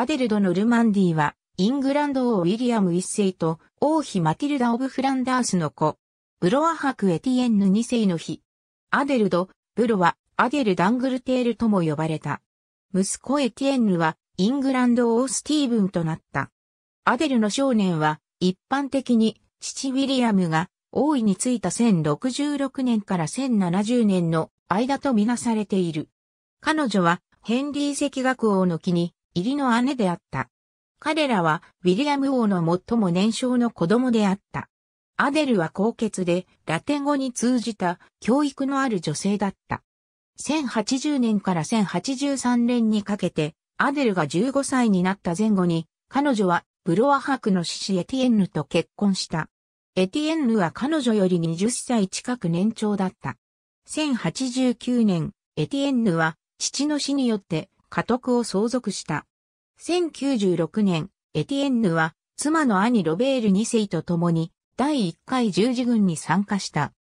アデルドのルマンディは、イングランド王ウィリアム一世と王妃マティルダ・オブ・フランダースの子、ブロア伯エティエンヌ二世の日。アデルド、ブロはアデル・ダングルテールとも呼ばれた。息子エティエンヌはイングランド王スティーブンとなった。アデルの少年は一般的に父ウィリアムが王位についた1066年から1070年の間とみなされている。彼女はヘンリー赤学王の木に義理の姉であった。彼らはウィリアム王の最も年少の子供であった。アデルは高血でラテン語に通じた教育のある女性だった。1080年から1083年にかけてアデルが15歳になった前後に彼女はブロワ博の獅子エティエンヌと結婚した。エティエンヌは彼女より20歳近く年長だった。1089年、エティエンヌは父の死によって家督を相続した。1096年、エティエンヌは、妻の兄ロベール2世と共に、第1回十字軍に参加した。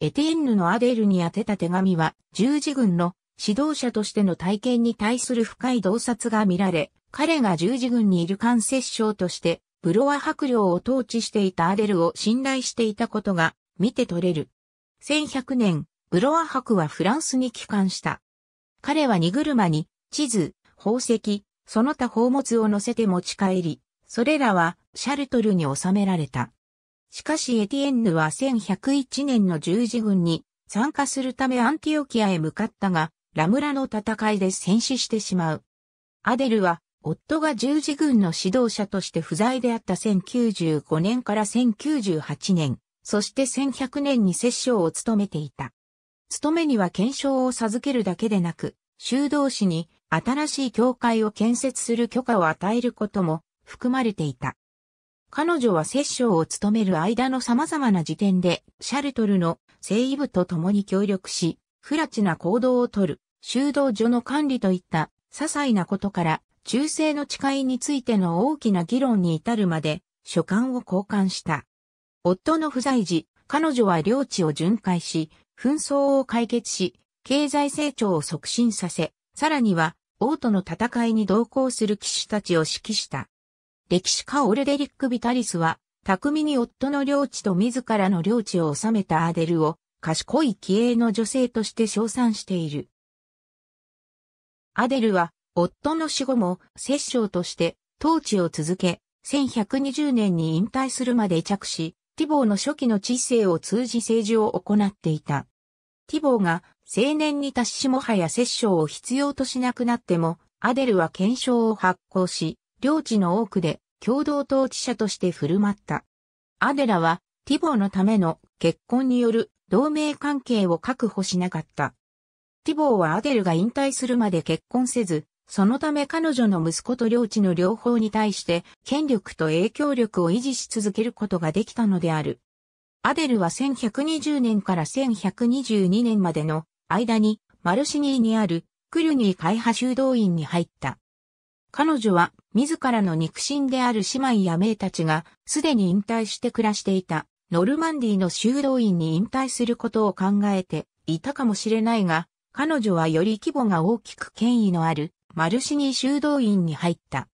エティエンヌのアデルに宛てた手紙は、十字軍の指導者としての体験に対する深い洞察が見られ、彼が十字軍にいる間接症として、ブロワ白領を統治していたアデルを信頼していたことが見て取れる。1100年、ブロワ白はフランスに帰還した。彼は荷車に地図、宝石、その他宝物を乗せて持ち帰り、それらはシャルトルに収められた。しかしエティエンヌは1101年の十字軍に参加するためアンティオキアへ向かったが、ラムラの戦いで戦死してしまう。アデルは、夫が十字軍の指導者として不在であった1095年から1098年、そして1100年に摂政を務めていた。務めには検証を授けるだけでなく、修道士に新しい教会を建設する許可を与えることも含まれていた。彼女は摂政を務める間の様々な時点で、シャルトルの聖遺部と共に協力し、不埒な行動をとる、修道所の管理といった些細なことから、中世の誓いについての大きな議論に至るまで、書簡を交換した。夫の不在時、彼女は領地を巡回し、紛争を解決し、経済成長を促進させ、さらには王との戦いに同行する騎士たちを指揮した。歴史家オルデリック・ビタリスは、巧みに夫の領地と自らの領地を治めたアデルを、賢い気鋭の女性として称賛している。アデルは、夫の死後も、摂政として、統治を続け、1120年に引退するまで着し、ティボーの初期の知性を通じ政治を行っていた。ティボーが青年に達しもはや摂政を必要としなくなっても、アデルは憲章を発行し、領地の多くで共同統治者として振る舞った。アデラは、ティボーのための結婚による同盟関係を確保しなかった。ティボーはアデルが引退するまで結婚せず、そのため彼女の息子と領地の両方に対して権力と影響力を維持し続けることができたのである。アデルは1120年から1122年までの間にマルシニーにあるクルニー会派修道院に入った。彼女は自らの肉親である姉妹や名たちがすでに引退して暮らしていたノルマンディの修道院に引退することを考えていたかもしれないが、彼女はより規模が大きく権威のあるマルシニー修道院に入った。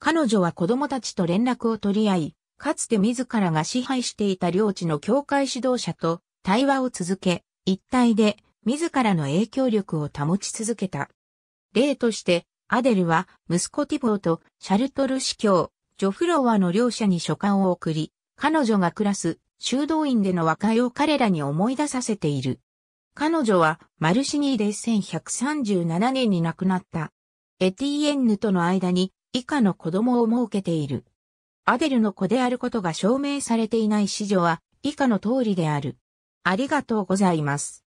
彼女は子供たちと連絡を取り合い、かつて自らが支配していた領地の教会指導者と対話を続け、一体で自らの影響力を保ち続けた。例として、アデルは息子ティボーとシャルトル司教、ジョフロワの両者に書簡を送り、彼女が暮らす修道院での和解を彼らに思い出させている。彼女はマルシニーで1137年に亡くなった。エティエンヌとの間に以下の子供を設けている。アデルの子であることが証明されていない子女は以下の通りである。ありがとうございます。